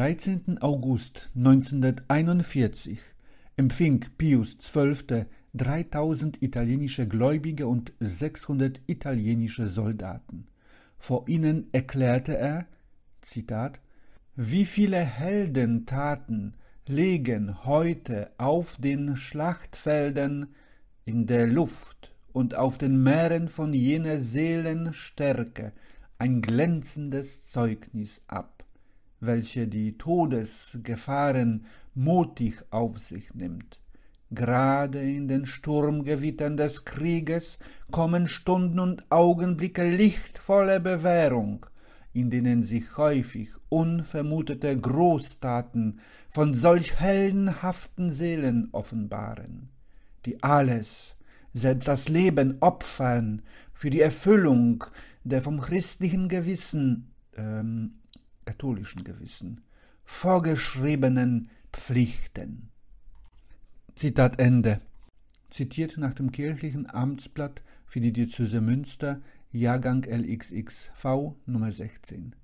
13. August 1941 empfing Pius XII. 3000 italienische Gläubige und 600 italienische Soldaten. Vor ihnen erklärte er, Zitat, wie viele Heldentaten legen heute auf den Schlachtfeldern, in der Luft und auf den Meeren von jener Seelenstärke ein glänzendes Zeugnis ab welche die Todesgefahren mutig auf sich nimmt. Gerade in den Sturmgewittern des Krieges kommen Stunden und Augenblicke lichtvoller Bewährung, in denen sich häufig unvermutete Großtaten von solch heldenhaften Seelen offenbaren, die alles, selbst das Leben opfern für die Erfüllung der vom christlichen Gewissen ähm, katholischen Gewissen, vorgeschriebenen Pflichten. Zitat Ende. Zitiert nach dem kirchlichen Amtsblatt für die Diözese Münster, Jahrgang LXXV Nummer 16.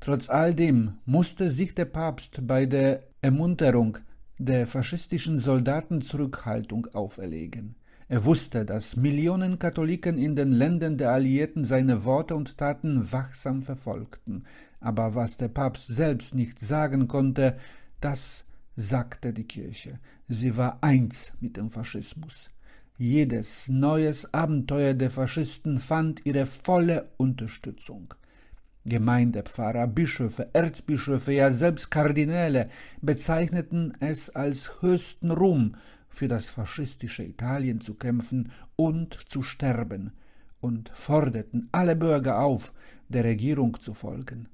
Trotz all dem musste sich der Papst bei der Ermunterung der faschistischen Soldaten Zurückhaltung auferlegen. Er wusste, dass Millionen Katholiken in den Ländern der Alliierten seine Worte und Taten wachsam verfolgten, aber was der Papst selbst nicht sagen konnte, das sagte die Kirche. Sie war eins mit dem Faschismus. Jedes neues Abenteuer der Faschisten fand ihre volle Unterstützung. Gemeindepfarrer, Bischöfe, Erzbischöfe, ja selbst Kardinäle bezeichneten es als höchsten Ruhm, für das faschistische Italien zu kämpfen und zu sterben und forderten alle Bürger auf, der Regierung zu folgen.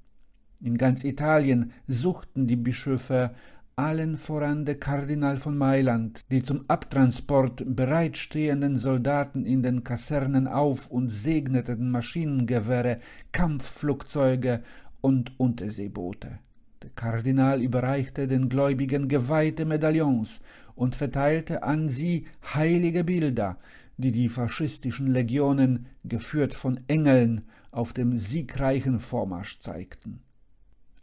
In ganz Italien suchten die Bischöfe, allen voran der Kardinal von Mailand, die zum Abtransport bereitstehenden Soldaten in den Kasernen auf und segneten Maschinengewehre, Kampfflugzeuge und Unterseeboote. Der Kardinal überreichte den Gläubigen geweihte Medaillons und verteilte an sie heilige Bilder, die die faschistischen Legionen, geführt von Engeln, auf dem siegreichen Vormarsch zeigten.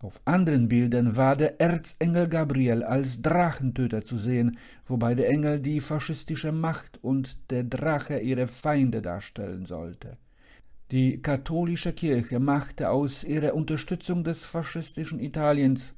Auf anderen Bildern war der Erzengel Gabriel als Drachentöter zu sehen, wobei der Engel die faschistische Macht und der Drache ihre Feinde darstellen sollte. Die katholische Kirche machte aus ihrer Unterstützung des faschistischen Italiens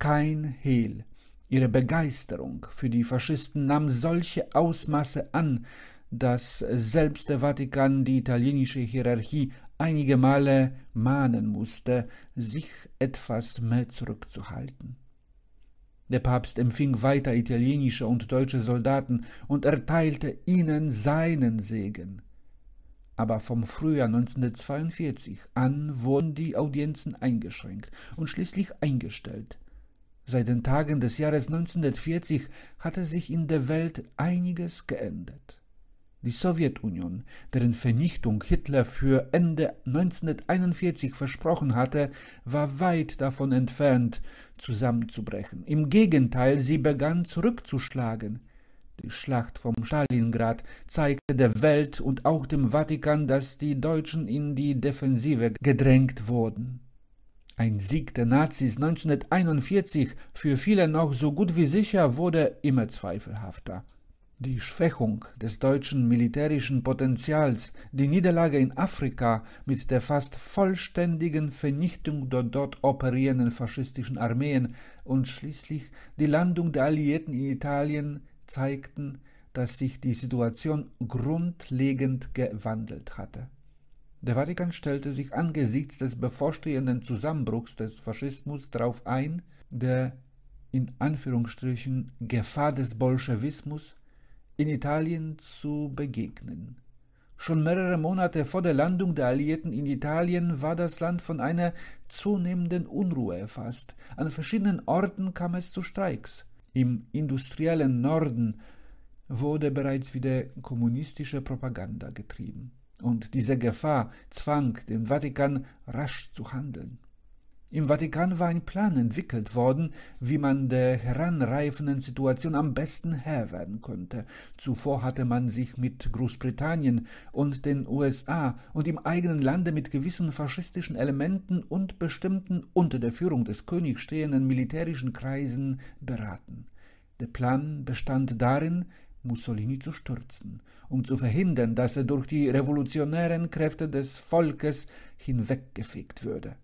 kein Hehl. Ihre Begeisterung für die Faschisten nahm solche Ausmaße an, dass selbst der Vatikan die italienische Hierarchie einige Male mahnen musste, sich etwas mehr zurückzuhalten. Der Papst empfing weiter italienische und deutsche Soldaten und erteilte ihnen seinen Segen. Aber vom Frühjahr 1942 an wurden die Audienzen eingeschränkt und schließlich eingestellt. Seit den Tagen des Jahres 1940 hatte sich in der Welt einiges geändert die Sowjetunion, deren Vernichtung Hitler für Ende 1941 versprochen hatte, war weit davon entfernt, zusammenzubrechen. Im Gegenteil, sie begann zurückzuschlagen. Die Schlacht vom Stalingrad zeigte der Welt und auch dem Vatikan, dass die Deutschen in die Defensive gedrängt wurden. Ein Sieg der Nazis 1941, für viele noch so gut wie sicher, wurde immer zweifelhafter. Die Schwächung des deutschen militärischen Potenzials, die Niederlage in Afrika mit der fast vollständigen Vernichtung der dort operierenden faschistischen Armeen und schließlich die Landung der Alliierten in Italien zeigten, dass sich die Situation grundlegend gewandelt hatte. Der Vatikan stellte sich angesichts des bevorstehenden Zusammenbruchs des Faschismus darauf ein, der in Anführungsstrichen Gefahr des Bolschewismus in Italien zu begegnen. Schon mehrere Monate vor der Landung der Alliierten in Italien war das Land von einer zunehmenden Unruhe erfasst. An verschiedenen Orten kam es zu Streiks. Im industriellen Norden wurde bereits wieder kommunistische Propaganda getrieben. Und diese Gefahr zwang den Vatikan rasch zu handeln. Im Vatikan war ein Plan entwickelt worden, wie man der heranreifenden Situation am besten Herr werden könnte. Zuvor hatte man sich mit Großbritannien und den USA und im eigenen Lande mit gewissen faschistischen Elementen und bestimmten unter der Führung des Königs stehenden militärischen Kreisen beraten. Der Plan bestand darin, Mussolini zu stürzen, um zu verhindern, dass er durch die revolutionären Kräfte des Volkes hinweggefegt würde.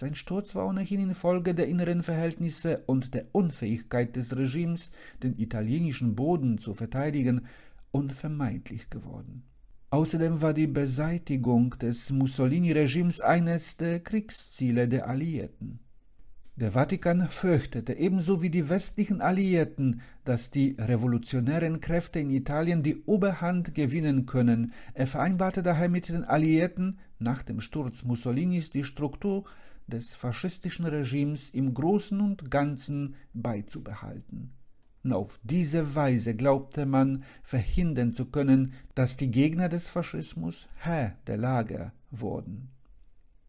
Sein Sturz war ohnehin infolge der inneren Verhältnisse und der Unfähigkeit des Regimes, den italienischen Boden zu verteidigen, unvermeidlich geworden. Außerdem war die Beseitigung des Mussolini-Regimes eines der Kriegsziele der Alliierten. Der Vatikan fürchtete ebenso wie die westlichen Alliierten, dass die revolutionären Kräfte in Italien die Oberhand gewinnen können. Er vereinbarte daher mit den Alliierten nach dem Sturz Mussolinis die Struktur des faschistischen Regimes im Großen und Ganzen beizubehalten. Auf diese Weise glaubte man verhindern zu können, dass die Gegner des Faschismus Herr der Lage wurden.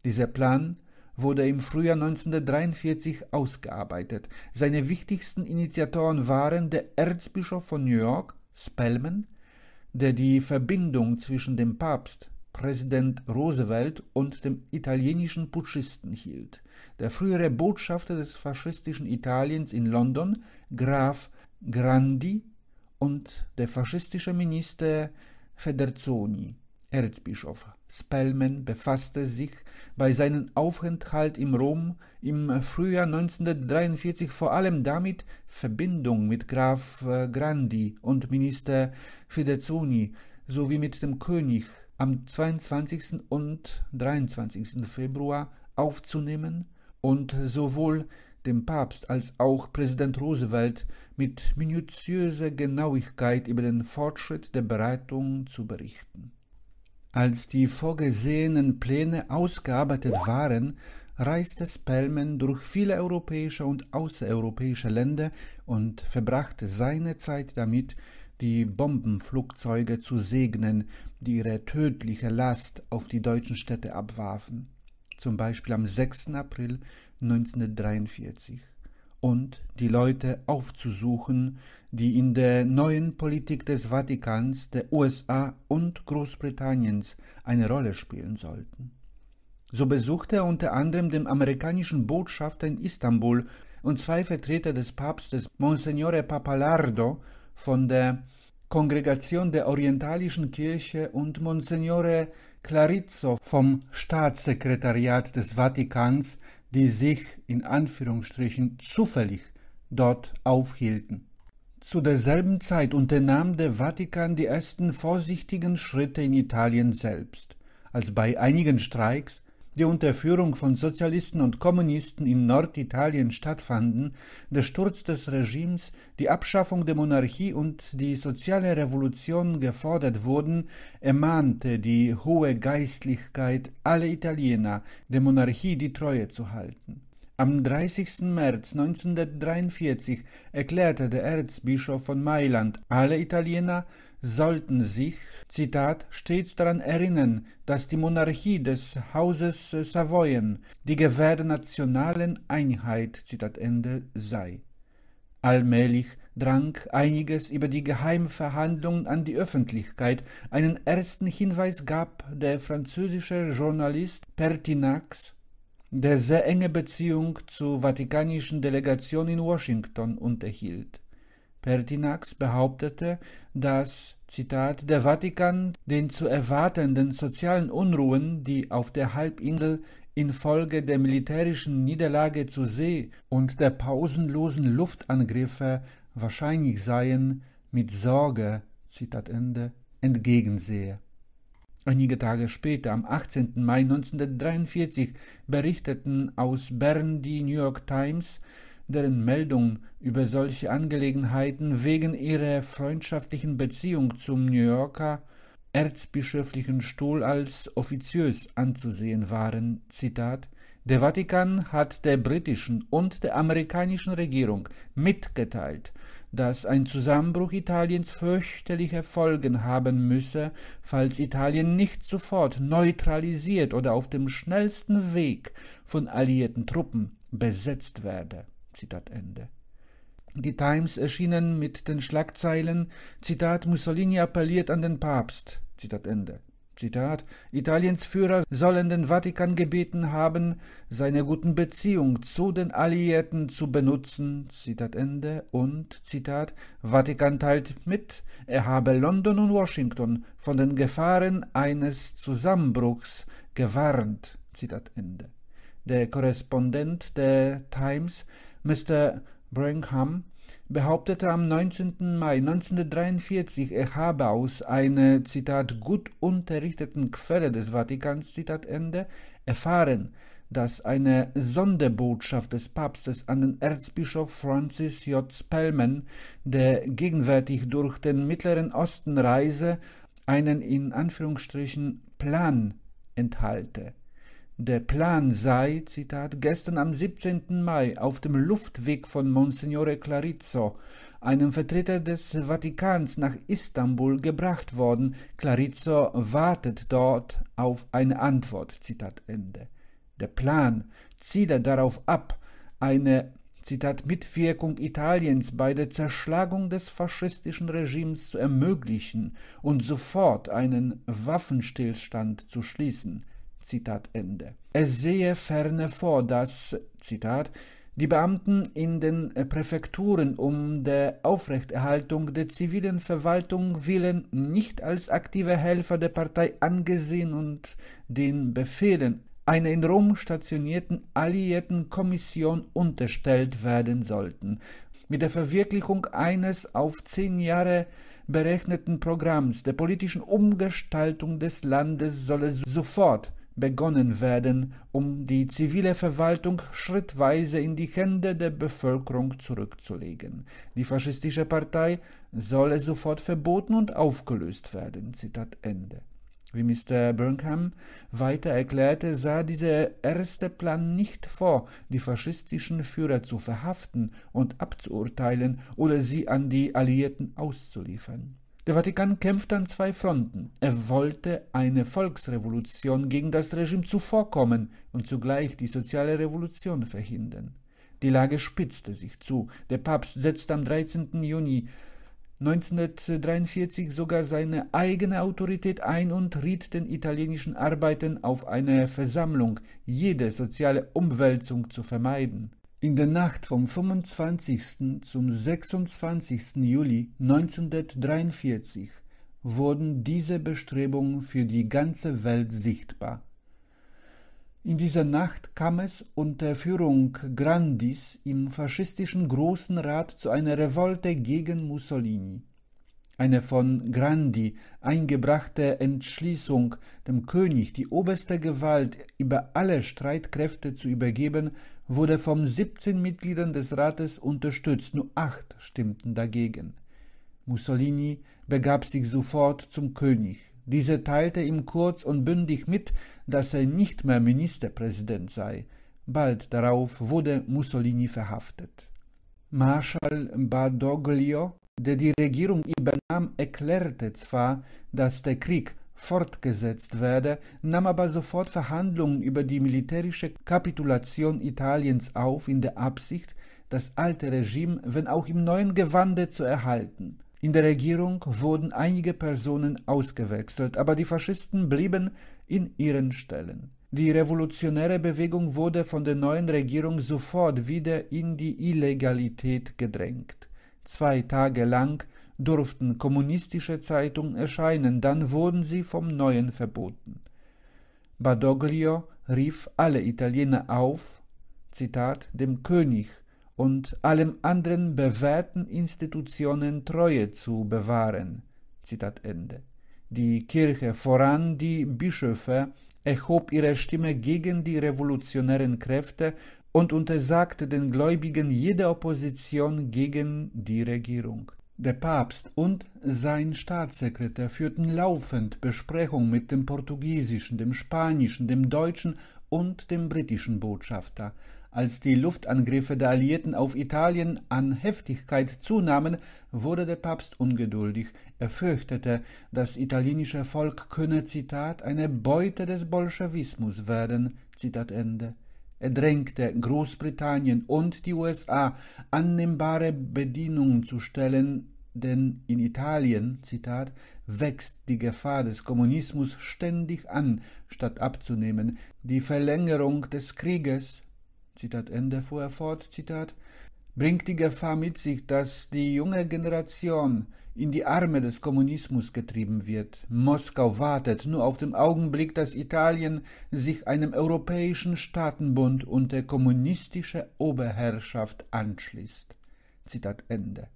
Dieser Plan wurde im Frühjahr 1943 ausgearbeitet. Seine wichtigsten Initiatoren waren der Erzbischof von New York, Spellman, der die Verbindung zwischen dem Papst Präsident Roosevelt und dem italienischen Putschisten hielt. Der frühere Botschafter des faschistischen Italiens in London, Graf Grandi, und der faschistische Minister Federzoni, Erzbischof Spellman, befasste sich bei seinem Aufenthalt in Rom im Frühjahr 1943 vor allem damit, Verbindung mit Graf äh, Grandi und Minister Federzoni sowie mit dem König am 22. und 23. Februar aufzunehmen und sowohl dem Papst als auch Präsident Roosevelt mit minutiöser Genauigkeit über den Fortschritt der Bereitung zu berichten. Als die vorgesehenen Pläne ausgearbeitet waren, reiste Spellman durch viele europäische und außereuropäische Länder und verbrachte seine Zeit damit, die Bombenflugzeuge zu segnen, die ihre tödliche Last auf die deutschen Städte abwarfen, zum Beispiel am 6. April 1943, und die Leute aufzusuchen, die in der neuen Politik des Vatikans, der USA und Großbritanniens eine Rolle spielen sollten. So besuchte er unter anderem den amerikanischen Botschafter in Istanbul und zwei Vertreter des Papstes, Monsignore Papalardo von der Kongregation der Orientalischen Kirche und Monsignore Clarizzo vom Staatssekretariat des Vatikans, die sich in Anführungsstrichen zufällig dort aufhielten. Zu derselben Zeit unternahm der Vatikan die ersten vorsichtigen Schritte in Italien selbst, als bei einigen Streiks die unter Führung von Sozialisten und Kommunisten in Norditalien stattfanden, der Sturz des Regimes, die Abschaffung der Monarchie und die soziale Revolution gefordert wurden, ermahnte die hohe Geistlichkeit alle Italiener, der Monarchie die Treue zu halten. Am 30. März 1943 erklärte der Erzbischof von Mailand, alle Italiener sollten sich Zitat, stets daran erinnern, dass die Monarchie des Hauses Savoyen die Gewähr der nationalen Einheit, Zitat Ende, sei. Allmählich drang einiges über die Geheimverhandlungen an die Öffentlichkeit. Einen ersten Hinweis gab der französische Journalist Pertinax, der sehr enge Beziehung zur vatikanischen Delegation in Washington unterhielt. Pertinax behauptete, dass Zitat, der Vatikan den zu erwartenden sozialen Unruhen, die auf der Halbinsel infolge der militärischen Niederlage zur See und der pausenlosen Luftangriffe wahrscheinlich seien, mit Sorge, Zitat Ende, entgegensehe. Einige Tage später, am 18. Mai 1943, berichteten aus Bern die New York Times, deren Meldungen über solche Angelegenheiten wegen ihrer freundschaftlichen Beziehung zum New Yorker erzbischöflichen Stuhl als offiziös anzusehen waren. Zitat Der Vatikan hat der britischen und der amerikanischen Regierung mitgeteilt, dass ein Zusammenbruch Italiens fürchterliche Folgen haben müsse, falls Italien nicht sofort neutralisiert oder auf dem schnellsten Weg von alliierten Truppen besetzt werde. Zitat Ende. Die Times erschienen mit den Schlagzeilen Zitat Mussolini appelliert an den Papst. Zitat Ende. Zitat Italiens Führer sollen den Vatikan gebeten haben, seine guten Beziehungen zu den Alliierten zu benutzen. Zitat Ende. Und Zitat Vatikan teilt mit, er habe London und Washington von den Gefahren eines Zusammenbruchs gewarnt. Zitat Ende. Der Korrespondent der Times Mr. Brigham, behauptete am 19. Mai 1943, er habe aus einer, Zitat, gut unterrichteten Quelle des Vatikans, Zitat Ende, erfahren, dass eine Sonderbotschaft des Papstes an den Erzbischof Francis J. Spellman, der gegenwärtig durch den Mittleren Osten reise, einen in Anführungsstrichen Plan enthalte. Der Plan sei, Zitat, gestern am 17. Mai auf dem Luftweg von Monsignore Clarizzo, einem Vertreter des Vatikans, nach Istanbul gebracht worden. Clarizzo wartet dort auf eine Antwort. Zitat Ende. Der Plan ziele darauf ab, eine Zitat Mitwirkung Italiens bei der Zerschlagung des faschistischen Regimes zu ermöglichen und sofort einen Waffenstillstand zu schließen. Zitat Ende. Es sehe ferne vor, dass, Zitat, die Beamten in den äh, Präfekturen um der Aufrechterhaltung der zivilen Verwaltung willen nicht als aktive Helfer der Partei angesehen und den Befehlen einer in Rom stationierten alliierten Kommission unterstellt werden sollten. Mit der Verwirklichung eines auf zehn Jahre berechneten Programms der politischen Umgestaltung des Landes solle sofort begonnen werden, um die zivile Verwaltung schrittweise in die Hände der Bevölkerung zurückzulegen. Die faschistische Partei solle sofort verboten und aufgelöst werden. Zitat Ende. Wie Mr. Burnham weiter erklärte, sah dieser erste Plan nicht vor, die faschistischen Führer zu verhaften und abzuurteilen oder sie an die Alliierten auszuliefern. Der Vatikan kämpfte an zwei Fronten. Er wollte eine Volksrevolution gegen das Regime zuvorkommen und zugleich die soziale Revolution verhindern. Die Lage spitzte sich zu. Der Papst setzte am 13. Juni 1943 sogar seine eigene Autorität ein und riet den italienischen Arbeitern auf eine Versammlung, jede soziale Umwälzung zu vermeiden. In der Nacht vom 25. zum 26. Juli 1943 wurden diese Bestrebungen für die ganze Welt sichtbar. In dieser Nacht kam es unter Führung Grandis im faschistischen Großen Rat zu einer Revolte gegen Mussolini. Eine von Grandi eingebrachte Entschließung, dem König die oberste Gewalt über alle Streitkräfte zu übergeben, wurde von 17 Mitgliedern des Rates unterstützt, nur acht stimmten dagegen. Mussolini begab sich sofort zum König. Dieser teilte ihm kurz und bündig mit, dass er nicht mehr Ministerpräsident sei. Bald darauf wurde Mussolini verhaftet. Marschall Badoglio der die Regierung übernahm, erklärte zwar, dass der Krieg fortgesetzt werde, nahm aber sofort Verhandlungen über die militärische Kapitulation Italiens auf in der Absicht, das alte Regime, wenn auch im neuen Gewande, zu erhalten. In der Regierung wurden einige Personen ausgewechselt, aber die Faschisten blieben in ihren Stellen. Die revolutionäre Bewegung wurde von der neuen Regierung sofort wieder in die Illegalität gedrängt. Zwei Tage lang durften kommunistische Zeitungen erscheinen, dann wurden sie vom Neuen verboten. Badoglio rief alle Italiener auf, Zitat, dem König und allem anderen bewährten Institutionen Treue zu bewahren. Zitat Ende. Die Kirche, voran die Bischöfe, erhob ihre Stimme gegen die revolutionären Kräfte und untersagte den Gläubigen jede Opposition gegen die Regierung. Der Papst und sein Staatssekretär führten laufend Besprechungen mit dem portugiesischen, dem spanischen, dem deutschen und dem britischen Botschafter. Als die Luftangriffe der Alliierten auf Italien an Heftigkeit zunahmen, wurde der Papst ungeduldig. Er fürchtete, das italienische Volk könne, Zitat, eine Beute des Bolschewismus werden, Zitat Ende drängte Großbritannien und die USA annehmbare Bedingungen zu stellen, denn in Italien, Zitat, wächst die Gefahr des Kommunismus ständig an, statt abzunehmen. Die Verlängerung des Krieges, Zitat Ende, fuhr er fort, Zitat, bringt die Gefahr mit sich, dass die junge Generation in die Arme des Kommunismus getrieben wird. Moskau wartet nur auf den Augenblick, dass Italien sich einem europäischen Staatenbund unter kommunistische Oberherrschaft anschließt. Zitat Ende.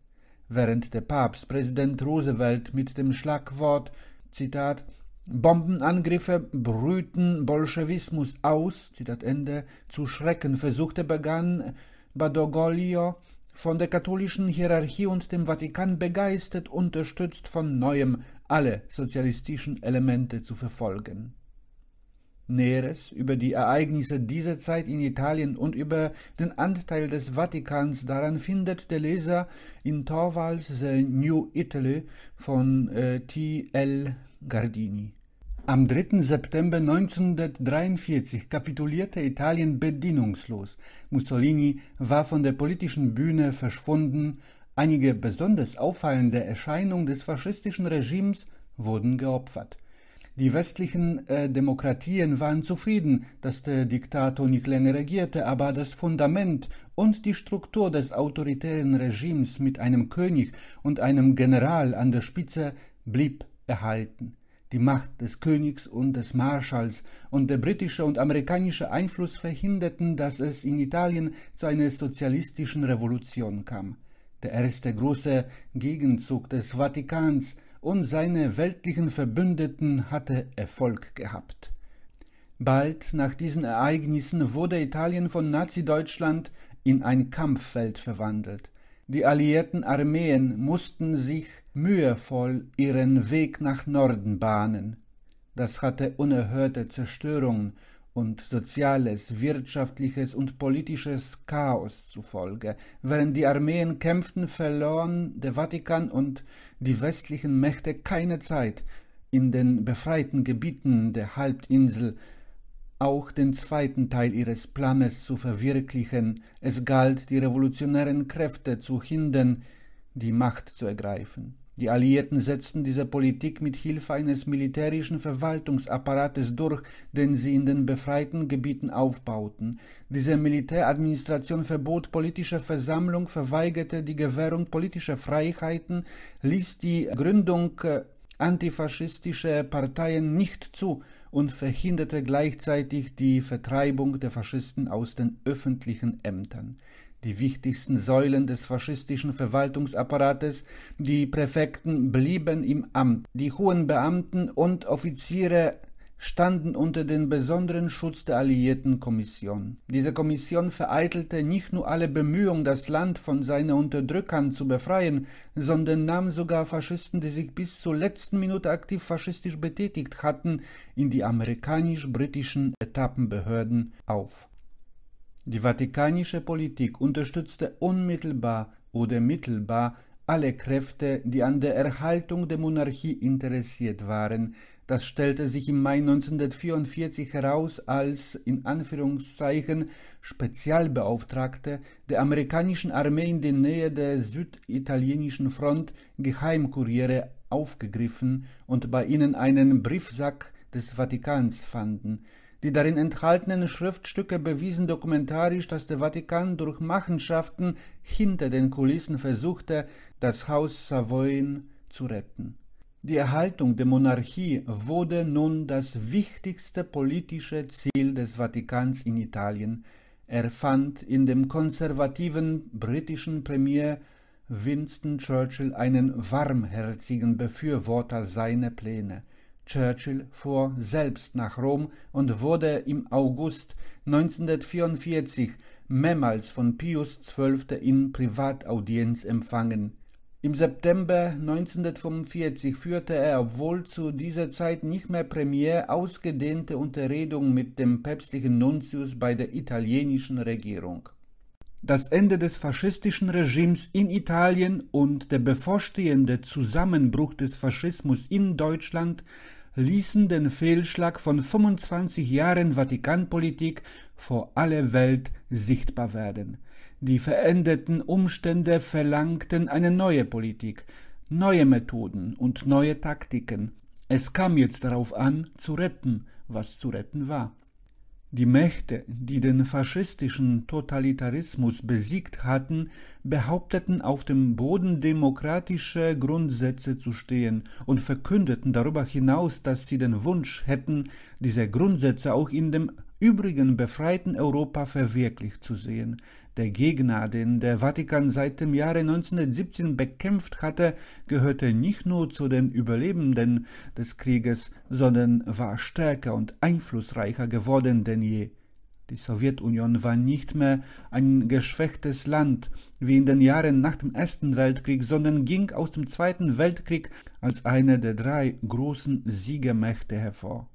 Während der Papst Präsident Roosevelt mit dem Schlagwort Zitat Bombenangriffe brüten Bolschewismus aus, Zitat Ende, zu schrecken versuchte, begann Badoglio von der katholischen Hierarchie und dem Vatikan begeistert unterstützt, von neuem alle sozialistischen Elemente zu verfolgen. Näheres über die Ereignisse dieser Zeit in Italien und über den Anteil des Vatikans daran findet der Leser in Torvalds The New Italy von äh, T. L. Gardini. Am 3. September 1943 kapitulierte Italien bedingungslos. Mussolini war von der politischen Bühne verschwunden. Einige besonders auffallende Erscheinungen des faschistischen Regimes wurden geopfert. Die westlichen äh, Demokratien waren zufrieden, dass der Diktator nicht länger regierte, aber das Fundament und die Struktur des autoritären Regimes mit einem König und einem General an der Spitze blieb erhalten. Die Macht des Königs und des Marschalls und der britische und amerikanische Einfluss verhinderten, dass es in Italien zu einer sozialistischen Revolution kam. Der erste große Gegenzug des Vatikans und seine weltlichen Verbündeten hatte Erfolg gehabt. Bald nach diesen Ereignissen wurde Italien von Nazi-Deutschland in ein Kampffeld verwandelt. Die alliierten Armeen mussten sich mühevoll ihren Weg nach Norden bahnen. Das hatte unerhörte Zerstörungen und soziales, wirtschaftliches und politisches Chaos zufolge. Während die Armeen kämpften, verloren der Vatikan und die westlichen Mächte keine Zeit, in den befreiten Gebieten der Halbinsel auch den zweiten Teil ihres Planes zu verwirklichen. Es galt, die revolutionären Kräfte zu hindern, die Macht zu ergreifen. Die Alliierten setzten diese Politik mit Hilfe eines militärischen Verwaltungsapparates durch, den sie in den befreiten Gebieten aufbauten. Diese Militäradministration verbot politische Versammlung, verweigerte die Gewährung politischer Freiheiten, ließ die Gründung äh, antifaschistischer Parteien nicht zu und verhinderte gleichzeitig die Vertreibung der Faschisten aus den öffentlichen Ämtern die wichtigsten Säulen des faschistischen Verwaltungsapparates, die Präfekten blieben im Amt, die hohen Beamten und Offiziere standen unter den besonderen Schutz der Alliierten Kommission. Diese Kommission vereitelte nicht nur alle Bemühungen, das Land von seinen Unterdrückern zu befreien, sondern nahm sogar Faschisten, die sich bis zur letzten Minute aktiv faschistisch betätigt hatten, in die amerikanisch-britischen Etappenbehörden auf. Die vatikanische Politik unterstützte unmittelbar oder mittelbar alle Kräfte, die an der Erhaltung der Monarchie interessiert waren. Das stellte sich im Mai 1944 heraus, als in Anführungszeichen Spezialbeauftragte der amerikanischen Armee in der Nähe der süditalienischen Front Geheimkuriere aufgegriffen und bei ihnen einen Briefsack des Vatikans fanden. Die darin enthaltenen Schriftstücke bewiesen dokumentarisch, dass der Vatikan durch Machenschaften hinter den Kulissen versuchte, das Haus Savoyen zu retten. Die Erhaltung der Monarchie wurde nun das wichtigste politische Ziel des Vatikans in Italien. Er fand in dem konservativen britischen Premier Winston Churchill einen warmherzigen Befürworter seiner Pläne. Churchill fuhr selbst nach Rom und wurde im August 1944 mehrmals von Pius XII. in Privataudienz empfangen. Im September 1945 führte er, obwohl zu dieser Zeit nicht mehr Premier, ausgedehnte Unterredungen mit dem päpstlichen Nuntius bei der italienischen Regierung. Das Ende des faschistischen Regimes in Italien und der bevorstehende Zusammenbruch des Faschismus in Deutschland ließen den Fehlschlag von 25 Jahren Vatikanpolitik vor aller Welt sichtbar werden. Die veränderten Umstände verlangten eine neue Politik, neue Methoden und neue Taktiken. Es kam jetzt darauf an, zu retten, was zu retten war. Die Mächte, die den faschistischen Totalitarismus besiegt hatten, behaupteten auf dem Boden demokratischer Grundsätze zu stehen und verkündeten darüber hinaus, dass sie den Wunsch hätten, diese Grundsätze auch in dem übrigen befreiten Europa verwirklicht zu sehen. Der Gegner, den der Vatikan seit dem Jahre 1917 bekämpft hatte, gehörte nicht nur zu den Überlebenden des Krieges, sondern war stärker und einflussreicher geworden denn je. Die Sowjetunion war nicht mehr ein geschwächtes Land wie in den Jahren nach dem Ersten Weltkrieg, sondern ging aus dem Zweiten Weltkrieg als eine der drei großen Siegermächte hervor.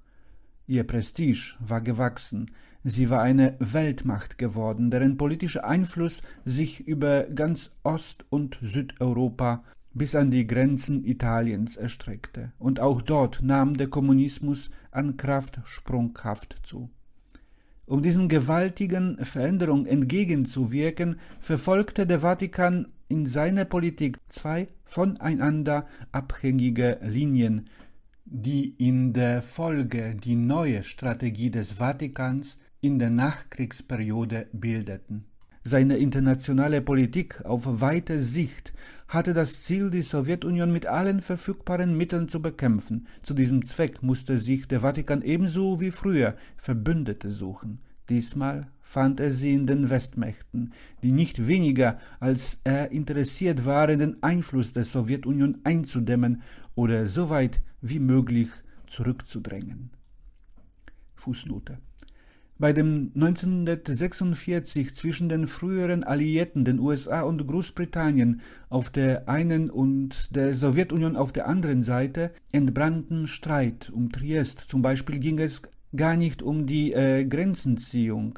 Ihr Prestige war gewachsen, Sie war eine Weltmacht geworden, deren politischer Einfluss sich über ganz Ost- und Südeuropa bis an die Grenzen Italiens erstreckte, und auch dort nahm der Kommunismus an Kraft sprunghaft zu. Um diesen gewaltigen Veränderungen entgegenzuwirken, verfolgte der Vatikan in seiner Politik zwei voneinander abhängige Linien, die in der Folge die neue Strategie des Vatikans in der Nachkriegsperiode bildeten. Seine internationale Politik auf weite Sicht hatte das Ziel, die Sowjetunion mit allen verfügbaren Mitteln zu bekämpfen. Zu diesem Zweck musste sich der Vatikan ebenso wie früher Verbündete suchen. Diesmal fand er sie in den Westmächten, die nicht weniger als er interessiert waren, den Einfluss der Sowjetunion einzudämmen oder so weit wie möglich zurückzudrängen. Fußnote bei dem 1946 zwischen den früheren Alliierten, den USA und Großbritannien, auf der einen und der Sowjetunion auf der anderen Seite, entbrannten Streit um Triest. Zum Beispiel ging es gar nicht um die äh, Grenzenziehung.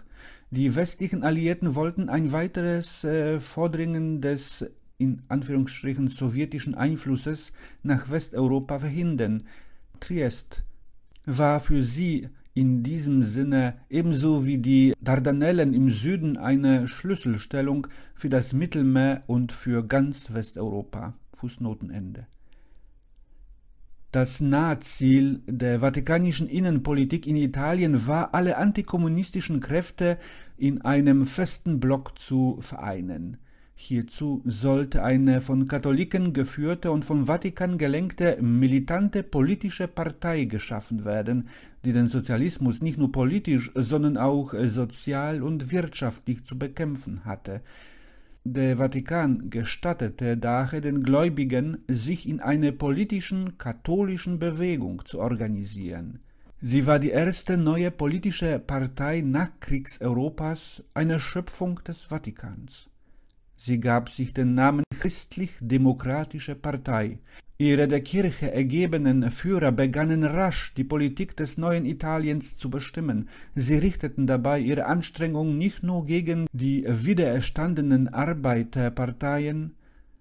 Die westlichen Alliierten wollten ein weiteres äh, Vordringen des in Anführungsstrichen sowjetischen Einflusses nach Westeuropa verhindern. Triest war für sie in diesem Sinne ebenso wie die Dardanellen im Süden eine Schlüsselstellung für das Mittelmeer und für ganz Westeuropa. Fußnotenende. Das Nahziel der vatikanischen Innenpolitik in Italien war, alle antikommunistischen Kräfte in einem festen Block zu vereinen. Hierzu sollte eine von Katholiken geführte und vom Vatikan gelenkte militante politische Partei geschaffen werden, die den Sozialismus nicht nur politisch, sondern auch äh, sozial und wirtschaftlich zu bekämpfen hatte. Der Vatikan gestattete daher den Gläubigen, sich in einer politischen katholischen Bewegung zu organisieren. Sie war die erste neue politische Partei nach Kriegseuropas, eine Schöpfung des Vatikans. Sie gab sich den Namen Christlich-Demokratische Partei. Ihre der Kirche ergebenen Führer begannen rasch, die Politik des neuen Italiens zu bestimmen. Sie richteten dabei ihre Anstrengungen nicht nur gegen die wiedererstandenen Arbeiterparteien,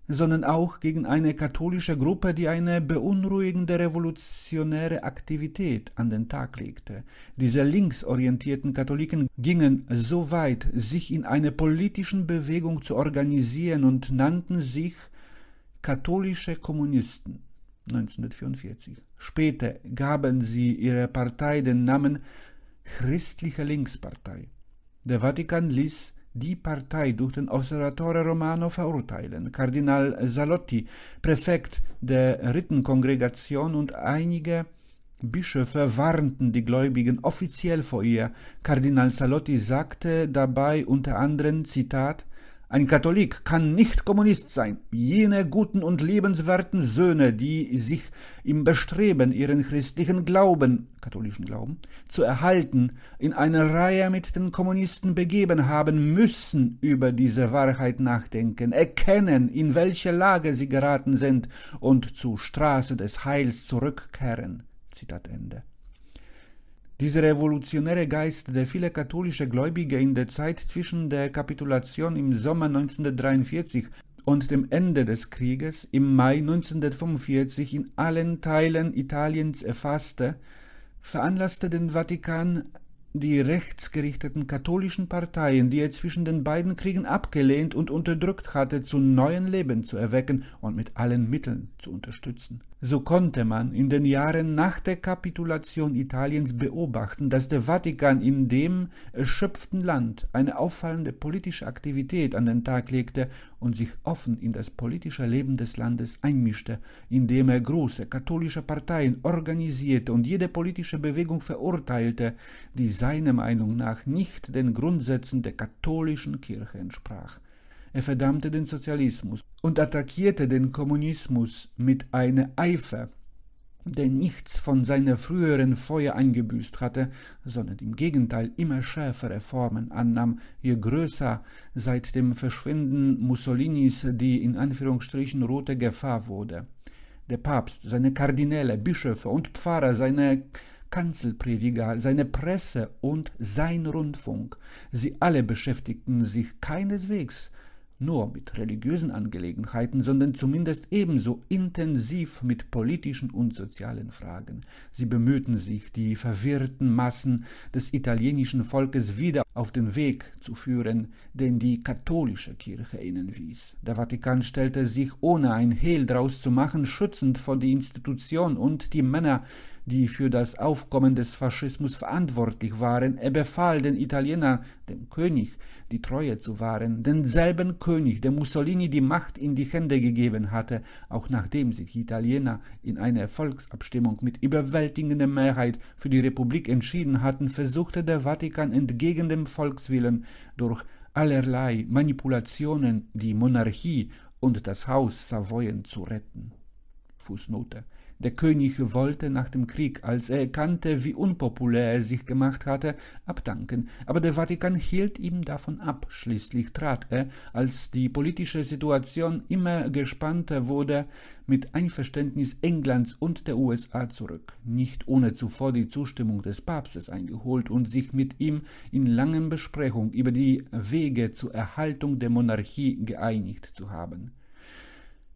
sondern auch gegen eine katholische Gruppe, die eine beunruhigende revolutionäre Aktivität an den Tag legte. Diese linksorientierten Katholiken gingen so weit, sich in einer politischen Bewegung zu organisieren und nannten sich katholische Kommunisten. 1944. Später gaben sie ihrer Partei den Namen Christliche Linkspartei. Der Vatikan ließ die Partei durch den Osservatore Romano verurteilen. Kardinal Salotti, Präfekt der Rittenkongregation und einige Bischöfe warnten die Gläubigen offiziell vor ihr. Kardinal Salotti sagte dabei unter anderem, Zitat, ein Katholik kann nicht Kommunist sein. Jene guten und liebenswerten Söhne, die sich im Bestreben, ihren christlichen Glauben, katholischen Glauben, zu erhalten, in eine Reihe mit den Kommunisten begeben haben, müssen über diese Wahrheit nachdenken, erkennen, in welche Lage sie geraten sind und zur Straße des Heils zurückkehren. Zitat Ende. Dieser revolutionäre Geist, der viele katholische Gläubige in der Zeit zwischen der Kapitulation im Sommer 1943 und dem Ende des Krieges im Mai 1945 in allen Teilen Italiens erfasste, veranlasste den Vatikan, die rechtsgerichteten katholischen Parteien, die er zwischen den beiden Kriegen abgelehnt und unterdrückt hatte, zu neuem Leben zu erwecken und mit allen Mitteln zu unterstützen. So konnte man in den Jahren nach der Kapitulation Italiens beobachten, dass der Vatikan in dem erschöpften Land eine auffallende politische Aktivität an den Tag legte und sich offen in das politische Leben des Landes einmischte, indem er große katholische Parteien organisierte und jede politische Bewegung verurteilte, die seiner Meinung nach nicht den Grundsätzen der katholischen Kirche entsprach. Er verdammte den Sozialismus und attackierte den Kommunismus mit einem Eifer, der nichts von seiner früheren Feuer eingebüßt hatte, sondern im Gegenteil immer schärfere Formen annahm, je größer seit dem Verschwinden Mussolinis die in Anführungsstrichen rote Gefahr wurde. Der Papst, seine Kardinäle, Bischöfe und Pfarrer, seine Kanzelprediger, seine Presse und sein Rundfunk, sie alle beschäftigten sich keineswegs nur mit religiösen Angelegenheiten, sondern zumindest ebenso intensiv mit politischen und sozialen Fragen. Sie bemühten sich, die verwirrten Massen des italienischen Volkes wieder auf den Weg zu führen, den die katholische Kirche ihnen wies. Der Vatikan stellte sich, ohne ein Hehl draus zu machen, schützend vor die Institution und die Männer, die für das Aufkommen des Faschismus verantwortlich waren. Er befahl den Italienern, dem König, die Treue zu wahren, denselben König, der Mussolini die Macht in die Hände gegeben hatte, auch nachdem sich Italiener in einer Volksabstimmung mit überwältigender Mehrheit für die Republik entschieden hatten, versuchte der Vatikan entgegen dem Volkswillen durch allerlei Manipulationen die Monarchie und das Haus Savoyen zu retten. Fußnote der König wollte nach dem Krieg, als er erkannte, wie unpopulär er sich gemacht hatte, abdanken, aber der Vatikan hielt ihm davon ab. Schließlich trat er, als die politische Situation immer gespannter wurde, mit Einverständnis Englands und der USA zurück, nicht ohne zuvor die Zustimmung des Papstes eingeholt und sich mit ihm in langen Besprechungen über die Wege zur Erhaltung der Monarchie geeinigt zu haben.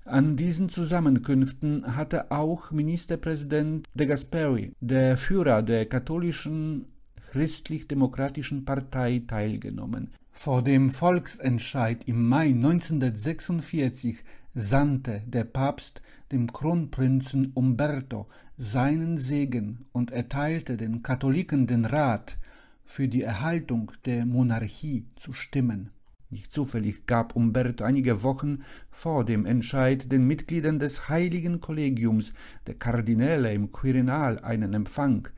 An diesen Zusammenkünften hatte auch Ministerpräsident de Gasperi, der Führer der katholischen christlich-demokratischen Partei, teilgenommen. Vor dem Volksentscheid im Mai 1946 sandte der Papst dem Kronprinzen Umberto seinen Segen und erteilte den Katholiken den Rat, für die Erhaltung der Monarchie zu stimmen. Nicht zufällig gab Umberto einige Wochen vor dem Entscheid den Mitgliedern des Heiligen Kollegiums der Kardinäle im Quirinal einen Empfang,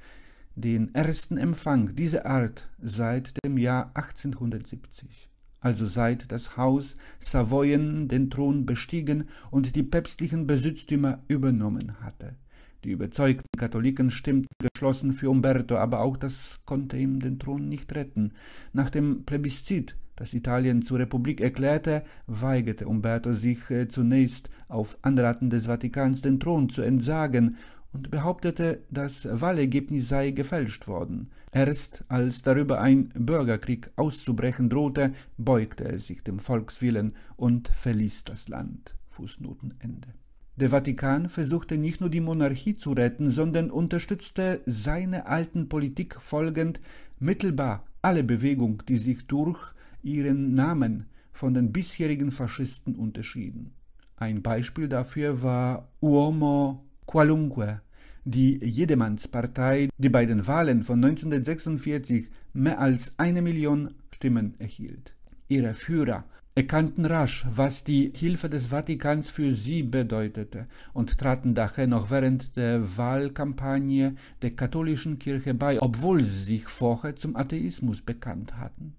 den ersten Empfang dieser Art seit dem Jahr 1870, also seit das Haus Savoyen den Thron bestiegen und die päpstlichen Besitztümer übernommen hatte. Die überzeugten Katholiken stimmten geschlossen für Umberto, aber auch das konnte ihm den Thron nicht retten. Nach dem Plebiszit das Italien zur Republik erklärte, weigerte Umberto sich äh, zunächst auf Anraten des Vatikans den Thron zu entsagen und behauptete, das Wahlergebnis sei gefälscht worden. Erst als darüber ein Bürgerkrieg auszubrechen drohte, beugte er sich dem Volkswillen und verließ das Land. Fußnotenende. Der Vatikan versuchte nicht nur die Monarchie zu retten, sondern unterstützte seiner alten Politik folgend mittelbar alle Bewegung, die sich durch ihren Namen von den bisherigen Faschisten unterschieden. Ein Beispiel dafür war Uomo Qualunque, die Jedemannspartei, die bei den Wahlen von 1946 mehr als eine Million Stimmen erhielt. Ihre Führer erkannten rasch, was die Hilfe des Vatikans für sie bedeutete und traten daher noch während der Wahlkampagne der katholischen Kirche bei, obwohl sie sich vorher zum Atheismus bekannt hatten.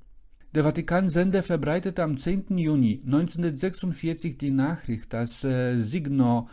Der Vatikansender verbreitete am 10. Juni 1946 die Nachricht, dass äh, Signo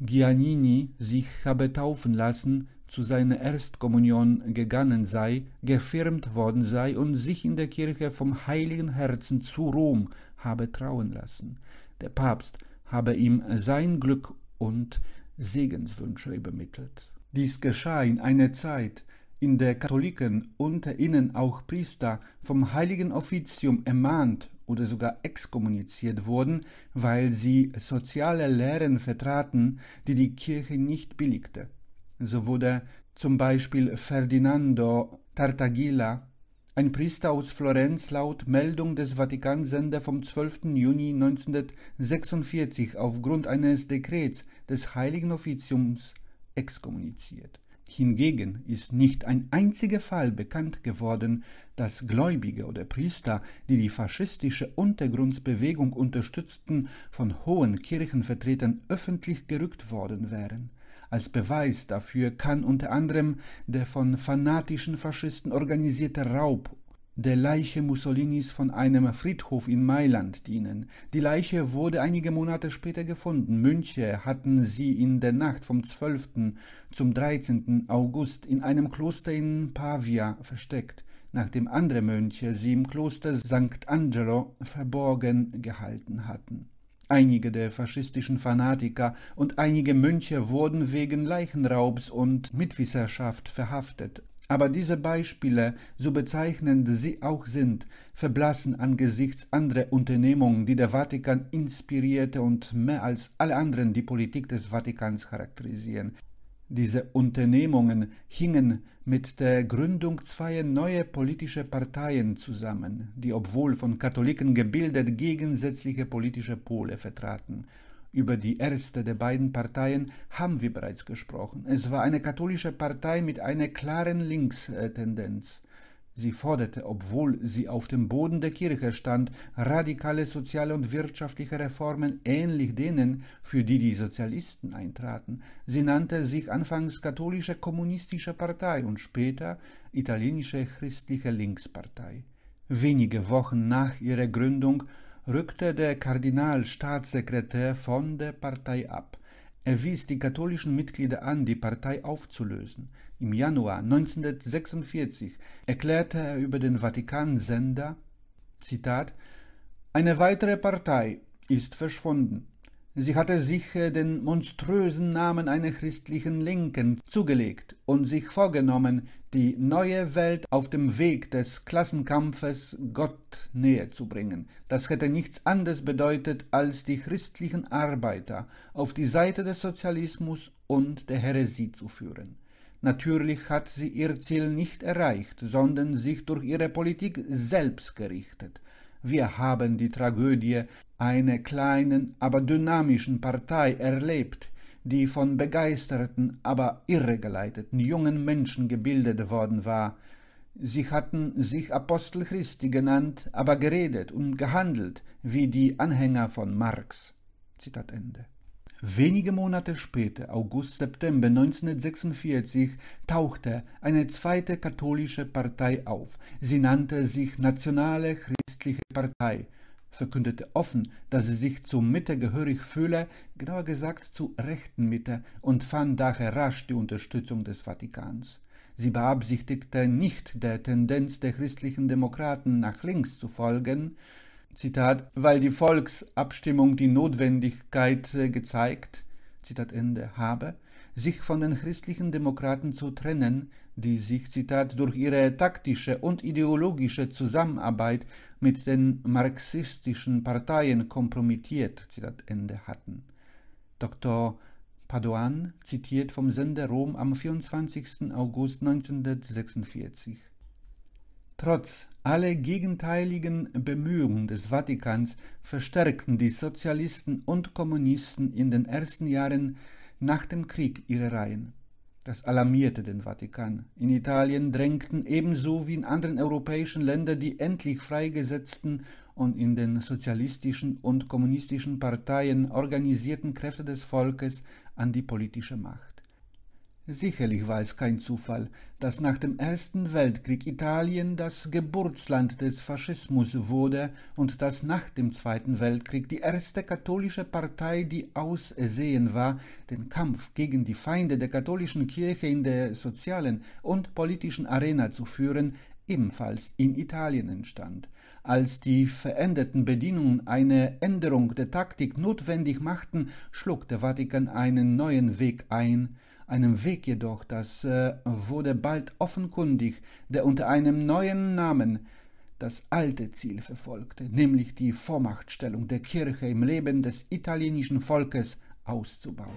Giannini sich habe taufen lassen, zu seiner Erstkommunion gegangen sei, gefirmt worden sei und sich in der Kirche vom heiligen Herzen zu Rom habe trauen lassen. Der Papst habe ihm sein Glück und Segenswünsche übermittelt. Dies geschah in einer Zeit, in der Katholiken unter ihnen auch Priester vom heiligen Offizium ermahnt oder sogar exkommuniziert wurden, weil sie soziale Lehren vertraten, die die Kirche nicht billigte. So wurde zum Beispiel Ferdinando Tartagila, ein Priester aus Florenz, laut Meldung des Vatikansender vom 12. Juni 1946 aufgrund eines Dekrets des Heiligen Offiziums exkommuniziert. Hingegen ist nicht ein einziger Fall bekannt geworden, dass Gläubige oder Priester, die die faschistische Untergrundsbewegung unterstützten, von hohen Kirchenvertretern öffentlich gerückt worden wären. Als Beweis dafür kann unter anderem der von fanatischen Faschisten organisierte Raub der Leiche Mussolinis von einem Friedhof in Mailand dienen. Die Leiche wurde einige Monate später gefunden. Mönche hatten sie in der Nacht vom 12. zum 13. August in einem Kloster in Pavia versteckt, nachdem andere Mönche sie im Kloster St. Angelo verborgen gehalten hatten. Einige der faschistischen Fanatiker und einige Mönche wurden wegen Leichenraubs und Mitwisserschaft verhaftet. Aber diese Beispiele, so bezeichnend sie auch sind, verblassen angesichts anderer Unternehmungen, die der Vatikan inspirierte und mehr als alle anderen die Politik des Vatikans charakterisieren. Diese Unternehmungen hingen mit der Gründung zweier neuer politischer Parteien zusammen, die obwohl von Katholiken gebildet gegensätzliche politische Pole vertraten. Über die erste der beiden Parteien haben wir bereits gesprochen. Es war eine katholische Partei mit einer klaren Linkstendenz. Sie forderte, obwohl sie auf dem Boden der Kirche stand, radikale soziale und wirtschaftliche Reformen ähnlich denen, für die die Sozialisten eintraten. Sie nannte sich anfangs katholische kommunistische Partei und später italienische christliche Linkspartei. Wenige Wochen nach ihrer Gründung rückte der Kardinalstaatssekretär von der Partei ab. Er wies die katholischen Mitglieder an, die Partei aufzulösen. Im Januar 1946 erklärte er über den Vatikansender: Zitat, eine weitere Partei ist verschwunden. Sie hatte sich äh, den monströsen Namen einer christlichen Linken zugelegt und sich vorgenommen, die neue Welt auf dem Weg des Klassenkampfes Gott näher zu bringen. Das hätte nichts anderes bedeutet, als die christlichen Arbeiter auf die Seite des Sozialismus und der Häresie zu führen. Natürlich hat sie ihr Ziel nicht erreicht, sondern sich durch ihre Politik selbst gerichtet. Wir haben die Tragödie einer kleinen, aber dynamischen Partei erlebt, die von begeisterten, aber irregeleiteten jungen Menschen gebildet worden war. Sie hatten sich Apostel Christi genannt, aber geredet und gehandelt wie die Anhänger von Marx. Zitat Ende. Wenige Monate später, August, September 1946, tauchte eine zweite katholische Partei auf. Sie nannte sich Nationale Christi. Christliche Partei verkündete offen, dass sie sich zur Mitte gehörig fühle, genauer gesagt zur rechten Mitte, und fand daher rasch die Unterstützung des Vatikans. Sie beabsichtigte nicht der Tendenz der christlichen Demokraten nach links zu folgen, Zitat, weil die Volksabstimmung die Notwendigkeit äh, gezeigt, Zitat Ende, habe, sich von den christlichen Demokraten zu trennen, die sich, Zitat, durch ihre taktische und ideologische Zusammenarbeit mit den marxistischen Parteien kompromittiert, Zitat Ende hatten. Dr. Padoan zitiert vom Sender Rom am 24. August 1946. Trotz aller gegenteiligen Bemühungen des Vatikans verstärkten die Sozialisten und Kommunisten in den ersten Jahren nach dem Krieg ihre Reihen. Das alarmierte den Vatikan. In Italien drängten ebenso wie in anderen europäischen Ländern die endlich freigesetzten und in den sozialistischen und kommunistischen Parteien organisierten Kräfte des Volkes an die politische Macht. Sicherlich war es kein Zufall, dass nach dem Ersten Weltkrieg Italien das Geburtsland des Faschismus wurde und dass nach dem Zweiten Weltkrieg die erste katholische Partei, die ausersehen war, den Kampf gegen die Feinde der katholischen Kirche in der sozialen und politischen Arena zu führen, ebenfalls in Italien entstand. Als die veränderten Bedingungen eine Änderung der Taktik notwendig machten, schlug der Vatikan einen neuen Weg ein einem Weg jedoch, das äh, wurde bald offenkundig, der unter einem neuen Namen das alte Ziel verfolgte, nämlich die Vormachtstellung der Kirche im Leben des italienischen Volkes auszubauen.